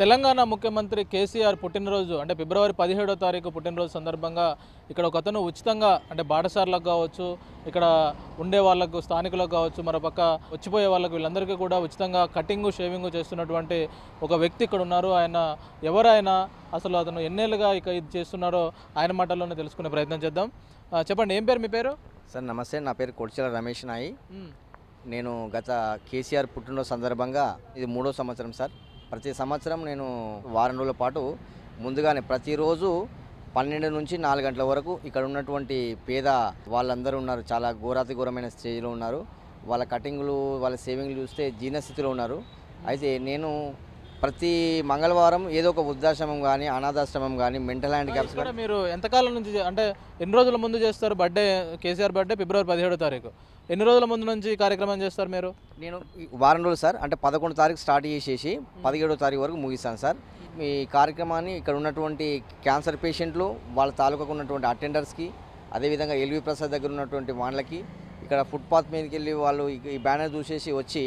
తెలంగాణ ముఖ్యమంత్రి కేసీఆర్ పుట్టినరోజు అంటే ఫిబ్రవరి పదిహేడో తారీఖు పుట్టినరోజు సందర్భంగా ఇక్కడ ఒక అతను ఉచితంగా అంటే బాటసార్లకు కావచ్చు ఇక్కడ ఉండే వాళ్ళకు స్థానికులకు కావచ్చు మరోపక్క వచ్చిపోయే వాళ్ళకు వీళ్ళందరికీ కూడా ఉచితంగా కటింగు షేవింగ్ చేస్తున్నటువంటి ఒక వ్యక్తి ఇక్కడ ఉన్నారు ఆయన ఎవరైనా అసలు అతను ఎన్నేళ్ళుగా ఇక ఇది చేస్తున్నారో ఆయన మాటల్లోనే తెలుసుకునే ప్రయత్నం చేద్దాం చెప్పండి ఏం పేరు మీ పేరు సార్ నమస్తే నా పేరు కొడిచల రమేష్ నాయి నేను గత కేసీఆర్ పుట్టినరోజు సందర్భంగా ఇది మూడో సంవత్సరం సార్ ప్రతి సంవత్సరం నేను వారం రోజుల పాటు ముందుగానే ప్రతిరోజు పన్నెండు నుంచి నాలుగు గంటల వరకు ఇక్కడ ఉన్నటువంటి పేద వాళ్ళందరూ ఉన్నారు చాలా ఘోరాతి ఘోరమైన స్టేజ్లో ఉన్నారు వాళ్ళ కటింగ్లు వాళ్ళ సేవింగ్లు చూస్తే జీర్ణస్థితిలో ఉన్నారు అయితే నేను ప్రతి మంగళవారం ఏదో ఒక వృద్ధాశ్రమం కానీ అనాథాశ్రమం కానీ మెంటల్ హ్యాండ్ కూడా మీరు ఎంతకాలం నుంచి అంటే ఎన్ని రోజుల ముందు చేస్తారు బర్త్డే కేసీఆర్ బర్త్డే ఫిబ్రవరి పదిహేడో తారీఖు ఎన్ని రోజుల ముందు నుంచి కార్యక్రమం చేస్తారు మీరు నేను వారం రోజులు సార్ అంటే పదకొండు తారీఖు స్టార్ట్ చేసేసి పదిహేడో తారీఖు వరకు ముగిస్తాను సార్ ఈ కార్యక్రమాన్ని ఇక్కడ ఉన్నటువంటి క్యాన్సర్ పేషెంట్లు వాళ్ళ తాలూకాకు ఉన్నటువంటి అటెండర్స్కి అదేవిధంగా ఎల్వి ప్రసాద్ దగ్గర ఉన్నటువంటి వాళ్ళకి ఇక్కడ ఫుట్పాత్ మీదకి వెళ్ళి వాళ్ళు ఈ బ్యానర్ చూసేసి వచ్చి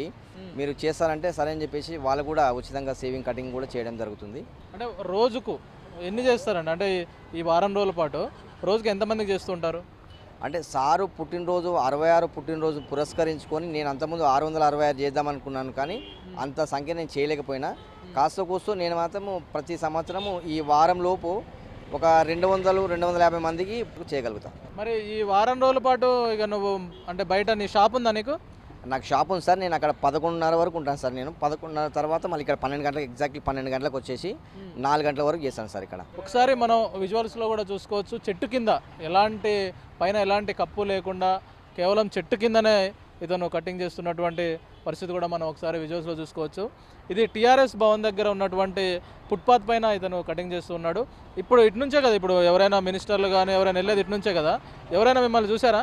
మీరు చేస్తారంటే సరే అని చెప్పేసి వాళ్ళు కూడా ఉచితంగా సేవింగ్ కటింగ్ కూడా చేయడం జరుగుతుంది అంటే రోజుకు ఎన్ని చేస్తారండి అంటే ఈ వారం రోజుల పాటు రోజుకి ఎంతమందికి చేస్తుంటారు అంటే సారు పుట్టినరోజు అరవై ఆరు పుట్టినరోజు పురస్కరించుకొని నేను అంతకుముందు ఆరు వందల అరవై ఆరు చేద్దామనుకున్నాను కానీ అంత సంఖ్య నేను చేయలేకపోయినా కాస్త కూస్తూ నేను మాత్రము ప్రతి సంవత్సరము ఈ వారం లోపు ఒక రెండు వందలు రెండు వందల యాభై మందికి చేయగలుగుతాం మరి ఈ వారం రోజుల పాటు ఇక నువ్వు అంటే బయట నీ షాప్ ఉందా నీకు నాకు షాప్ ఉంది సార్ నేను అక్కడ పదకొండున్నర వరకు ఉంటాను సార్ నేను పదకొండున్నర తర్వాత మళ్ళీ ఇక్కడ పన్నెండు గంటలకు ఎగ్జాక్ట్లీ పన్నెండు గంటలకు వచ్చేసి hmm. నాలుగు గంటల వరకు చేశాను సార్ ఇక్కడ ఒకసారి మనం విజువల్స్లో కూడా చూసుకోవచ్చు చెట్టు కింద ఎలాంటి పైన ఎలాంటి కప్పు లేకుండా కేవలం చెట్టు కిందనే ఇతను కటింగ్ చేస్తున్నటువంటి పరిస్థితి కూడా మనం ఒకసారి విజువల్స్లో చూసుకోవచ్చు ఇది టీఆర్ఎస్ భవన్ దగ్గర ఉన్నటువంటి ఫుట్పాత్ పైన ఇతను కటింగ్ చేస్తూ ఉన్నాడు ఇప్పుడు ఇటు నుంచే కదా ఇప్పుడు ఎవరైనా మినిస్టర్లు కానీ ఎవరైనా వెళ్ళేది ఇటు నుంచే కదా ఎవరైనా మిమ్మల్ని చూసారా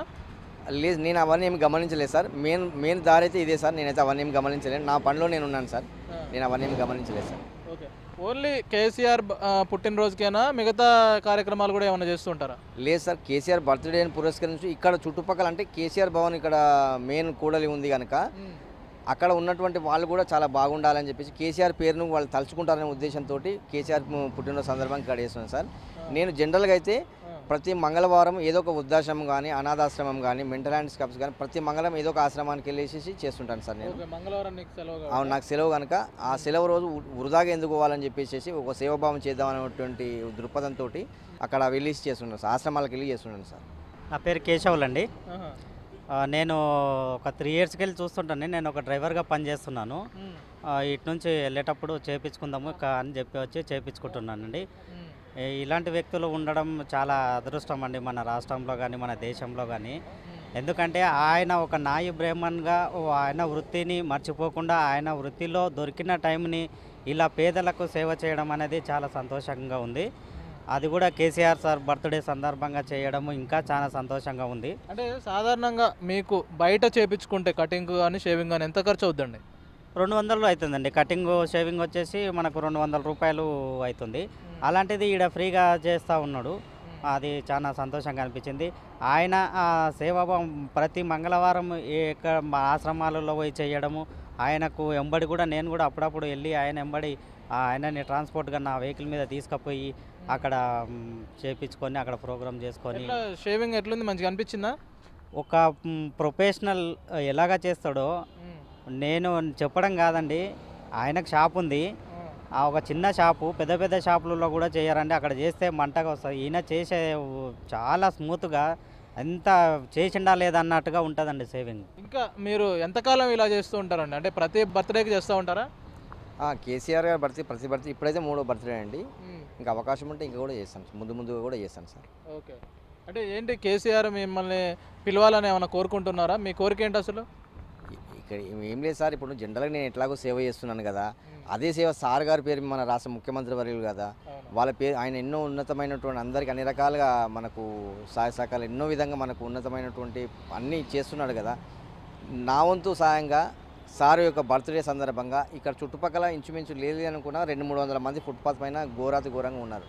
లేదు నేను అవన్నీ ఏమి గమనించలేదు సార్ మెయిన్ మెయిన్ దారి అయితే ఇదే సార్ నేనైతే అవన్నీ ఏమి గమనించలేదు నా పనిలో నేను ఉన్నాను సార్ నేను అవన్నీ ఏమి గమనించలేదు సార్ ఓకే ఓన్లీ కేసీఆర్ పుట్టినరోజుకైనా మిగతా కార్యక్రమాలు కూడా ఏమైనా చేస్తుంటారా లేదు సార్ కేసీఆర్ బర్త్డేని పురస్కరించి ఇక్కడ చుట్టుపక్కల అంటే కేసీఆర్ భవన్ ఇక్కడ మెయిన్ కూడలి ఉంది కనుక అక్కడ ఉన్నటువంటి వాళ్ళు కూడా చాలా బాగుండాలని చెప్పేసి కేసీఆర్ పేరును వాళ్ళు తలుచుకుంటారనే ఉద్దేశంతో కేసీఆర్ పుట్టినరోజు సందర్భంగా ఇక్కడ చేస్తున్నాను సార్ నేను జనరల్గా అయితే ప్రతి మంగళవారం ఏదో ఒక వృద్ధాశ్రమం కానీ అనాథాశ్రమం కానీ మెంటల్ హ్యాండ్స్ కప్స్ కానీ ప్రతి మంగళం ఏదో ఒక ఆశ్రమానికి వెళ్ళేసి చేస్తుంటాను సార్ నేను అవును నాకు సెలవు కనుక ఆ సెలవు రోజు వృధాగా ఎందుకోవాలని చెప్పేసి ఒక సేవాభావం చేద్దాం అనేటువంటి దృక్పథంతో అక్కడ వెళ్ళేసి చేస్తున్నాను సార్ ఆశ్రమాలకు వెళ్ళి చేస్తున్నాను సార్ నా పేరు కేశవులండి నేను ఒక త్రీ ఇయర్స్కి వెళ్ళి చూస్తుంటాను నేను ఒక డ్రైవర్గా పనిచేస్తున్నాను ఇటు నుంచి వెళ్ళేటప్పుడు చేపించుకుందాము అని చెప్పి వచ్చి చేపించుకుంటున్నానండి ఇలాంటి వ్యక్తులు ఉండడం చాలా అదృష్టం అండి మన రాష్ట్రంలో కానీ మన దేశంలో కానీ ఎందుకంటే ఆయన ఒక నాయి బ్రహ్మన్గా ఆయన వృత్తిని మర్చిపోకుండా ఆయన వృత్తిలో దొరికిన టైంని ఇలా పేదలకు సేవ చేయడం అనేది చాలా సంతోషంగా ఉంది అది కూడా కేసీఆర్ సార్ బర్త్డే సందర్భంగా చేయడం ఇంకా చాలా సంతోషంగా ఉంది అంటే సాధారణంగా మీకు బయట చేపించుకుంటే కటింగ్ కానీ షేవింగ్ కానీ ఎంత ఖర్చు అవుతుందండి రెండు వందలు అవుతుందండి కటింగ్ షేవింగ్ వచ్చేసి మనకు రెండు వందల రూపాయలు అవుతుంది అలాంటిది ఈడ ఫ్రీగా చేస్తూ ఉన్నాడు అది చాలా సంతోషంగా అనిపించింది ఆయన సేవాభావం ప్రతి మంగళవారం ఎక్కడ ఆశ్రమాలలో పోయి చేయడము ఆయనకు ఎంబడి కూడా నేను కూడా అప్పుడప్పుడు వెళ్ళి ఆయన ఎంబడి ఆయనని ట్రాన్స్పోర్ట్గా నా వెహికల్ మీద తీసుకుపోయి అక్కడ చేపించుకొని అక్కడ ప్రోగ్రామ్ చేసుకొని షేవింగ్ ఎట్లుంది మంచిగా అనిపించిందా ఒక ప్రొఫెషనల్ ఎలాగా చేస్తాడో నేను చెప్పడం కాదండి ఆయనకు షాప్ ఉంది ఆ ఒక చిన్న షాపు పెద్ద పెద్ద షాపులలో కూడా చేయరండి అక్కడ చేస్తే మంటగా వస్తుంది ఈయన చేసే చాలా స్మూత్గా ఎంత చేసిండా లేదన్నట్టుగా ఉంటుందండి సేవింగ్ ఇంకా మీరు ఎంతకాలం ఇలా చేస్తూ ఉంటారండి అంటే ప్రతి బర్త్డేకి చేస్తూ ఉంటారా కేసీఆర్ గారు బర్త్డే ప్రతి బర్త్డే ఇప్పుడైతే మూడో బర్త్డే అండి ఇంకా అవకాశం ఉంటే ఇంకా కూడా చేస్తాను ముందు ముందు కూడా చేస్తాను సార్ ఓకే అంటే ఏంటి కేసీఆర్ మిమ్మల్ని పిలవాలని ఏమైనా కోరుకుంటున్నారా మీ కోరిక ఏంటి అసలు ఇక్కడ ఏం లేదు సార్ ఇప్పుడు జనరల్గా నేను ఎట్లాగో సేవ చేస్తున్నాను కదా అదే సేవ సార్ గారి పేరు మన రాష్ట్ర ముఖ్యమంత్రి వర్యులు కదా వాళ్ళ పేరు ఆయన ఎన్నో ఉన్నతమైనటువంటి అందరికీ అన్ని రకాలుగా మనకు సహాయ సహకారాలు ఎన్నో విధంగా మనకు ఉన్నతమైనటువంటి అన్నీ చేస్తున్నాడు కదా నా వంతు సహాయంగా సార్ యొక్క బర్త్డే సందర్భంగా ఇక్కడ చుట్టుపక్కల ఇంచుమించు లేదు అనుకున్న రెండు మూడు వందల మంది ఫుట్పాత్ పైన ఘోరాతి ఘోరంగా ఉన్నారు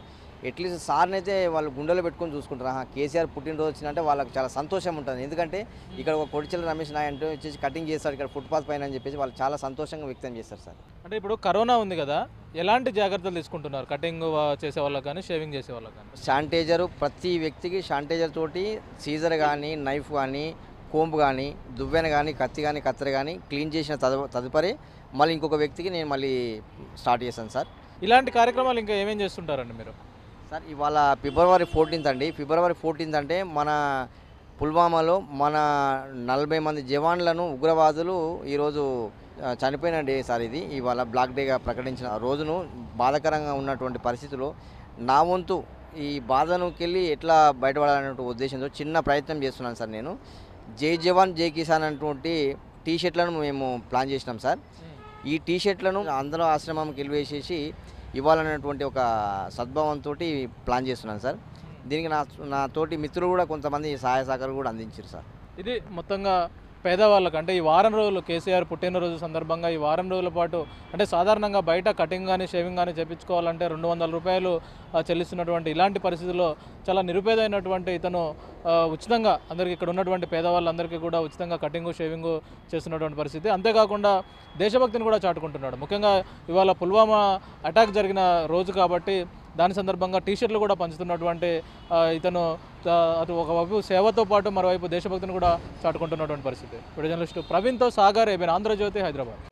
ఎట్లీస్ట్ సార్ని అయితే వాళ్ళు గుండెలో పెట్టుకొని చూసుకుంటారు కేసీఆర్ పుట్టినరోజు వచ్చిందంటే వాళ్ళకి చాలా సంతోషం ఉంటుంది ఎందుకంటే ఇక్కడ ఒక కొడిచెల రమేష్ నాయంటూ వచ్చేసి కటింగ్ చేస్తారు ఇక్కడ ఫుట్పాత్ పైన అని చెప్పేసి వాళ్ళు చాలా సంతోషంగా వ్యక్తం చేస్తారు సార్ అంటే ఇప్పుడు కరోనా ఉంది కదా ఎలాంటి జాగ్రత్తలు తీసుకుంటున్నారు కటింగ్ చేసే వాళ్ళకి కానీ షేవింగ్ చేసే వాళ్ళకి కానీ శానిటైజర్ ప్రతి వ్యక్తికి శానిటైజర్ తోటి సీజర్ కానీ నైఫ్ కానీ కోంపు కానీ దువ్వెన కానీ కత్తి కానీ కత్తెర కానీ క్లీన్ చేసిన తదుపరి మళ్ళీ ఇంకొక వ్యక్తికి నేను మళ్ళీ స్టార్ట్ చేశాను సార్ ఇలాంటి కార్యక్రమాలు ఇంకా ఏమేమి చేస్తుంటారండి మీరు సార్ ఇవాళ ఫిబ్రవరి ఫోర్టీన్త్ అండి ఫిబ్రవరి ఫోర్టీన్త్ అంటే మన పుల్వామాలో మన నలభై మంది జవాన్లను ఉగ్రవాదులు ఈరోజు చనిపోయిన డే సార్ ఇది ఇవాళ బ్లాక్ డేగా ప్రకటించిన రోజును బాధాకరంగా ఉన్నటువంటి పరిస్థితుల్లో నా వంతు ఈ బాధనుకెళ్ళి ఎట్లా బయటపడాలనే ఉద్దేశంతో చిన్న ప్రయత్నం చేస్తున్నాను సార్ నేను జై జవాన్ జై కిసాన్ అనేటువంటి టీ షర్ట్లను మేము ప్లాన్ చేసినాం సార్ ఈ టీ షర్ట్లను అందరూ ఆశ్రమంకి వెళ్ళివేసేసి ఇవ్వాలనేటువంటి ఒక సద్భావంతో ప్లాన్ చేస్తున్నాం సార్ దీనికి నా నా తోటి మిత్రులు కూడా కొంతమంది సహాయ సహకారం కూడా అందించారు సార్ ఇది మొత్తంగా పేదవాళ్ళకు అంటే ఈ వారం రోజులు కేసీఆర్ పుట్టినరోజు సందర్భంగా ఈ వారం రోజుల పాటు అంటే సాధారణంగా బయట కటింగ్ కానీ షేవింగ్ కానీ చేపించుకోవాలంటే రెండు వందల రూపాయలు చెల్లిస్తున్నటువంటి ఇలాంటి పరిస్థితుల్లో చాలా నిరుపేదైనటువంటి ఇతను ఉచితంగా అందరికీ ఇక్కడ ఉన్నటువంటి పేదవాళ్ళందరికీ కూడా ఉచితంగా కటింగు షేవింగు చేస్తున్నటువంటి పరిస్థితి అంతేకాకుండా దేశభక్తిని కూడా చాటుకుంటున్నాడు ముఖ్యంగా ఇవాళ పుల్వామా అటాక్ జరిగిన రోజు కాబట్టి దాని సందర్భంగా టీషర్ట్లు కూడా పంచుతున్నటువంటి ఇతను అటు ఒకవైపు సేవతో పాటు మరోవైపు దేశభక్తిని కూడా చాటుకుంటున్నటువంటి పరిస్థితి ఇప్పుడు జర్నలిస్టు ప్రవీణ్తో సాగర్ ఏబిన్ ఆంధ్రజ్యోతి హైదరాబాద్